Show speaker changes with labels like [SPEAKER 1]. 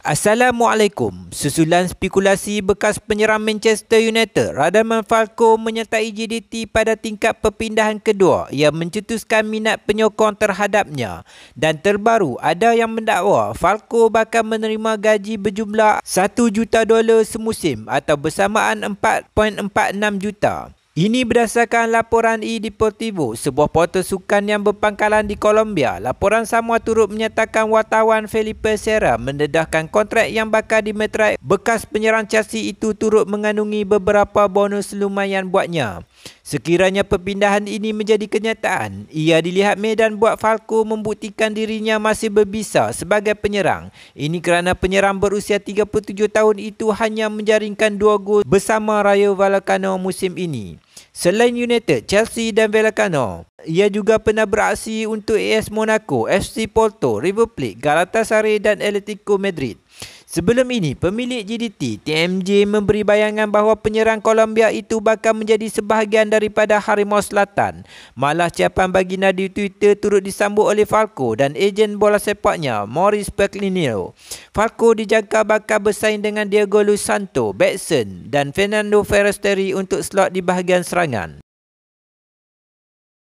[SPEAKER 1] Assalamualaikum. Susulan spekulasi bekas penyerang Manchester United, Radamel Falco menyertai JDT pada tingkat perpindahan kedua. Ia mencetuskan minat penyokong terhadapnya. Dan terbaru, ada yang mendakwa Falco bakal menerima gaji berjumlah 1 juta dolar semusim atau bersamaan 4.46 juta. Ini berdasarkan laporan E Deportivo, sebuah portal sukan yang berpangkalan di Colombia. Laporan sama turut menyatakan wartawan Felipe Serra mendedahkan kontrak yang bakal dimeterai bekas penyerang Chelsea itu turut mengandungi beberapa bonus lumayan buatnya. Sekiranya perpindahan ini menjadi kenyataan, ia dilihat medan buat Falco membuktikan dirinya masih berbisa sebagai penyerang. Ini kerana penyerang berusia 37 tahun itu hanya menjaringkan dua gol bersama Rayo Vallecano musim ini. Selain United, Chelsea dan Velacano, ia juga pernah beraksi untuk AS Monaco, FC Porto, River Plate, Galatasaray dan Atletico Madrid. Sebelum ini, pemilik GDT, TMJ memberi bayangan bahawa penyerang Kolombia itu bakal menjadi sebahagian daripada Harimau Selatan. Malah siapan bagi Nadi Twitter turut disambut oleh Falco dan ejen bola sepaknya, Morris Perclinio. Falco dijangka bakal bersaing dengan Diego Luis Santo, Batson dan Fernando Ferrasteri untuk slot di bahagian serangan.